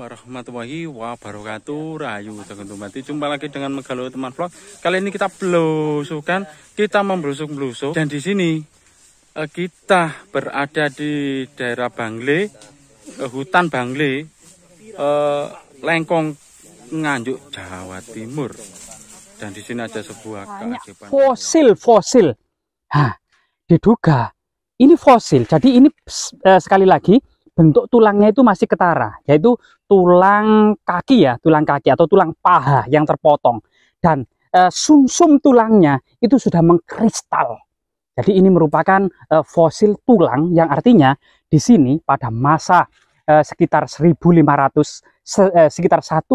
warahmatullahi wabarakatuh Rayu teman-teman Jumpa lagi dengan Megalo teman vlog Kali ini kita belusukan Kita membelusuk-belusuk Dan di sini eh, Kita berada di daerah Bangli eh, Hutan Bangli eh, Lengkong Nganjuk Jawa Timur Dan di sini ada sebuah keajaiban Fosil-fosil Diduga Ini fosil Jadi ini sekali lagi bentuk tulangnya itu masih ketara, yaitu tulang kaki ya, tulang kaki atau tulang paha yang terpotong. Dan eh, sumsum e, -sum tulangnya itu sudah mengkristal. Jadi ini merupakan e, fosil tulang yang artinya di sini pada masa e, sekitar 1500 sekitar 1,5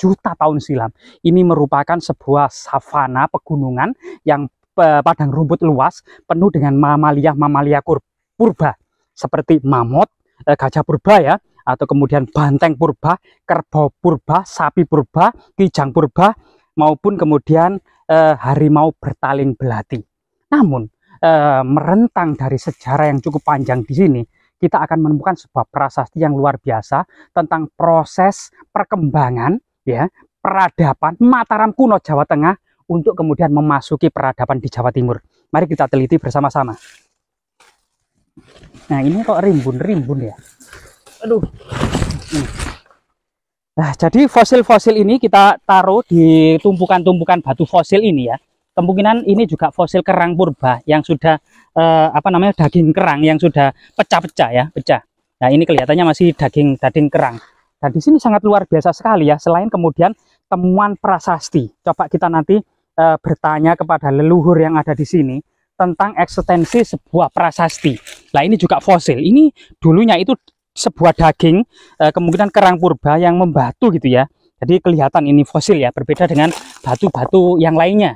juta tahun silam. Ini merupakan sebuah savana pegunungan yang e, padang rumput luas penuh dengan mamalia-mamalia purba seperti mamut, Eh, gajah purba ya atau kemudian banteng purba, kerbau purba, sapi purba, kijang purba maupun kemudian eh, harimau bertaling belati. Namun eh, merentang dari sejarah yang cukup panjang di sini kita akan menemukan sebuah prasasti yang luar biasa tentang proses perkembangan ya peradaban Mataram kuno Jawa Tengah untuk kemudian memasuki peradaban di Jawa Timur. Mari kita teliti bersama-sama. Nah ini kok rimbun-rimbun ya. Aduh. Hmm. Nah, jadi fosil-fosil ini kita taruh di tumpukan-tumpukan batu fosil ini ya. Kemungkinan ini juga fosil kerang purba yang sudah eh, apa namanya daging kerang yang sudah pecah-pecah ya, pecah. Nah, ini kelihatannya masih daging daging kerang. Dan di sini sangat luar biasa sekali ya, selain kemudian temuan prasasti. Coba kita nanti eh, bertanya kepada leluhur yang ada di sini tentang eksistensi sebuah prasasti. Nah ini juga fosil. Ini dulunya itu sebuah daging, eh, kemungkinan kerang purba yang membatu gitu ya. Jadi kelihatan ini fosil ya, berbeda dengan batu-batu yang lainnya.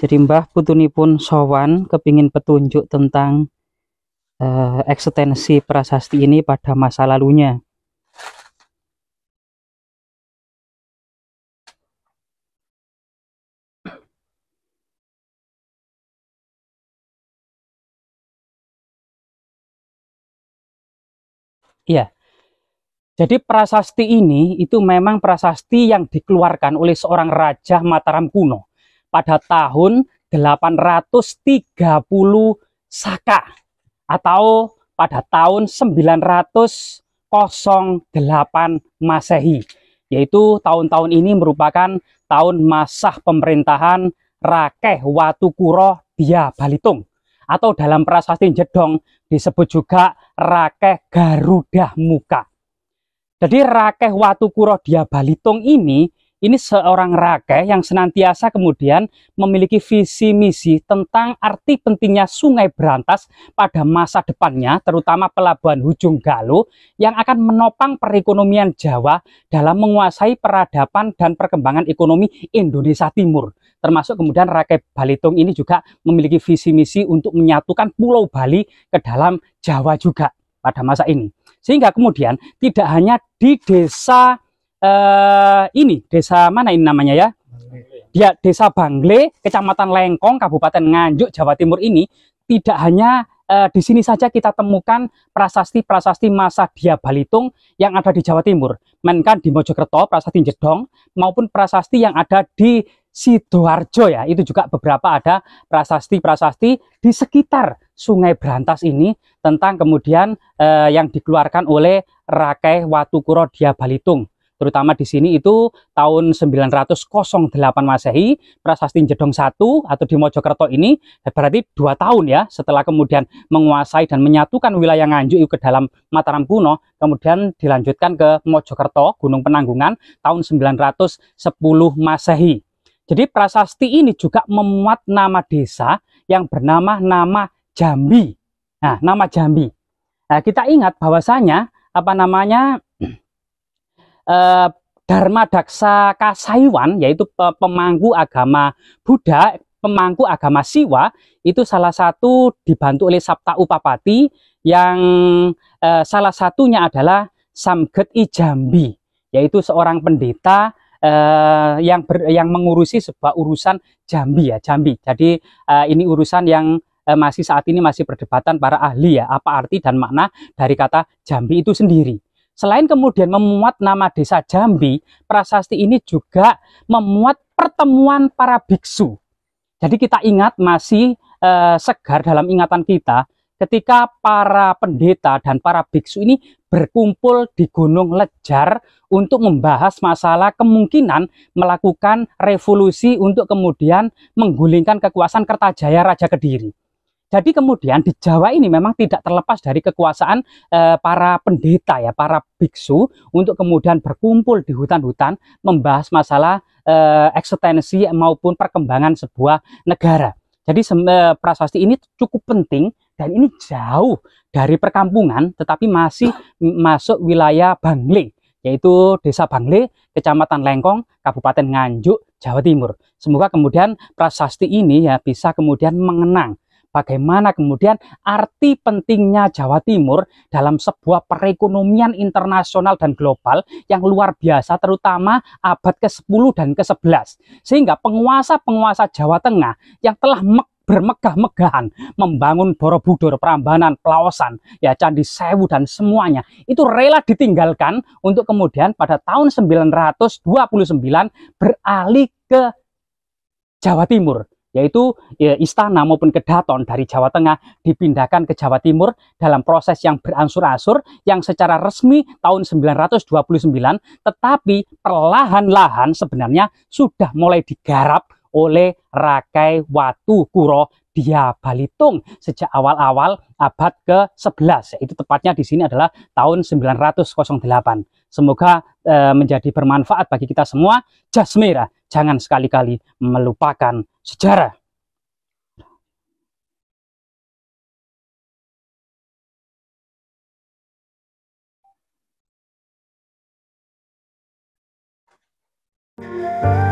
Jadi Mbah Putuni pun sowan kepingin petunjuk tentang eh, eksistensi prasasti ini pada masa lalunya. Iya. Jadi prasasti ini itu memang prasasti yang dikeluarkan oleh seorang raja Mataram kuno pada tahun 830 Saka atau pada tahun 908 Masehi yaitu tahun-tahun ini merupakan tahun masa pemerintahan Rakeh Watukuro Dia Balitung atau dalam prasasti Jedong disebut juga Rakeh Garuda Muka. Jadi Rakeh Watu Kuro Diabalitung ini ini seorang rakyat yang senantiasa kemudian memiliki visi misi tentang arti pentingnya Sungai Berantas pada masa depannya, terutama pelabuhan ujung Galuh yang akan menopang perekonomian Jawa dalam menguasai peradaban dan perkembangan ekonomi Indonesia Timur. Termasuk kemudian Rakai Balitung ini juga memiliki visi misi untuk menyatukan Pulau Bali ke dalam Jawa juga pada masa ini. Sehingga kemudian tidak hanya di desa Eh, ini desa mana ini namanya ya? Ya, desa Bangle, kecamatan Lengkong, Kabupaten Nganjuk, Jawa Timur ini tidak hanya uh, di sini saja kita temukan prasasti-prasasti masa dia Balitung yang ada di Jawa Timur, menkan di Mojokerto, prasasti Jedong, maupun prasasti yang ada di Sidoarjo ya, itu juga beberapa ada prasasti-prasasti di sekitar Sungai Berantas ini tentang kemudian uh, yang dikeluarkan oleh Rakai Watukuro dia Balitung terutama di sini itu tahun 908 Masehi, Prasasti Jedong 1 atau di Mojokerto ini eh, berarti dua tahun ya setelah kemudian menguasai dan menyatukan wilayah Nganjuk ke dalam Mataram kuno, kemudian dilanjutkan ke Mojokerto, Gunung Penanggungan tahun 910 Masehi. Jadi prasasti ini juga memuat nama desa yang bernama nama Jambi. Nah, nama Jambi. Nah, kita ingat bahwasanya apa namanya Eh, Dharma Daksa Kasaiwan yaitu pemangku agama Buddha, pemangku agama Siwa itu salah satu dibantu oleh Sabta Upapati yang eh, salah satunya adalah Samget Ijambi yaitu seorang pendeta eh, yang ber, yang mengurusi sebuah urusan Jambi ya Jambi. Jadi eh, ini urusan yang eh, masih saat ini masih perdebatan para ahli ya apa arti dan makna dari kata Jambi itu sendiri. Selain kemudian memuat nama desa Jambi, prasasti ini juga memuat pertemuan para biksu. Jadi kita ingat masih eh, segar dalam ingatan kita ketika para pendeta dan para biksu ini berkumpul di Gunung Lejar untuk membahas masalah kemungkinan melakukan revolusi untuk kemudian menggulingkan kekuasaan Kertajaya Raja Kediri. Jadi kemudian di Jawa ini memang tidak terlepas dari kekuasaan e, para pendeta ya, para biksu untuk kemudian berkumpul di hutan-hutan membahas masalah eh, eksistensi maupun perkembangan sebuah negara. Jadi e, prasasti ini cukup penting dan ini jauh dari perkampungan tetapi masih masuk wilayah Bangli yaitu Desa Bangli, Kecamatan Lengkong, Kabupaten Nganjuk, Jawa Timur. Semoga kemudian prasasti ini ya bisa kemudian mengenang bagaimana kemudian arti pentingnya Jawa Timur dalam sebuah perekonomian internasional dan global yang luar biasa terutama abad ke-10 dan ke-11 sehingga penguasa-penguasa Jawa Tengah yang telah bermegah-megahan membangun Borobudur, Prambanan, Pelawasan, ya Candi Sewu dan semuanya itu rela ditinggalkan untuk kemudian pada tahun 929 beralih ke Jawa Timur yaitu ya, istana maupun kedaton dari Jawa Tengah dipindahkan ke Jawa Timur dalam proses yang beransur-ansur yang secara resmi tahun 929 tetapi perlahan-lahan sebenarnya sudah mulai digarap oleh Rakai Watu Kuro dia Balitung sejak awal-awal abad ke-11 itu tepatnya di sini adalah tahun 908. Semoga e, menjadi bermanfaat bagi kita semua. Jas merah, jangan sekali-kali melupakan sejarah. Thank you.